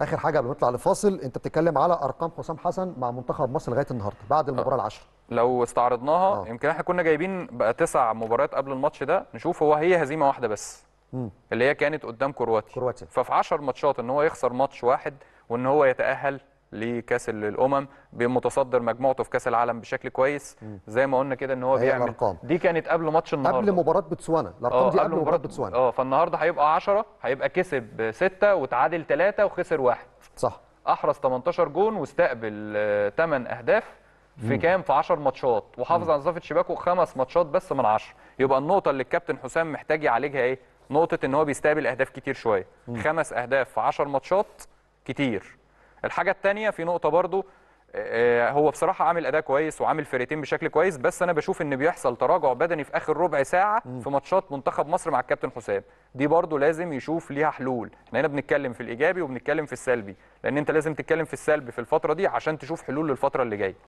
اخر حاجه قبل ما نطلع لفاصل انت بتتكلم على ارقام حسام حسن مع منتخب مصر لغايه النهارده بعد آه. المباراه العشر لو استعرضناها آه. يمكن احنا كنا جايبين بقى تسع مباريات قبل الماتش ده نشوف هو هي هزيمه واحده بس مم. اللي هي كانت قدام كرواتيا كرواتيا ففي 10 ماتشات ان هو يخسر ماتش واحد وان هو يتاهل لكاس الامم بمتصدر مجموعته في كاس العالم بشكل كويس زي ما قلنا كده ان هو بيعمل الأرقام. دي كانت قبل ماتش النهارده آه، قبل مباراه بتسوانا الارقام دي قبل, مباراه بتسوانا اه فالنهارده هيبقى 10 هيبقى كسب 6 وتعادل 3 وخسر واحد صح احرز 18 جون واستقبل 8 آه، اهداف في كام في 10 ماتشات وحافظ على نظافه شباكه خمس ماتشات بس من 10 يبقى النقطه اللي الكابتن حسام محتاج يعالجها ايه نقطه ان هو بيستقبل اهداف كتير شويه خمس اهداف في 10 ماتشات كتير الحاجه الثانيه في نقطه برضو آه، آه، هو بصراحه عامل اداء كويس وعامل فرقتين بشكل كويس بس انا بشوف ان بيحصل تراجع بدني في اخر ربع ساعه م. في ماتشات منتخب مصر مع الكابتن حسام دي برضو لازم يشوف ليها حلول احنا هنا بنتكلم في الايجابي وبنتكلم في السلبي لان انت لازم تتكلم في السلبي في الفتره دي عشان تشوف حلول للفتره اللي جايه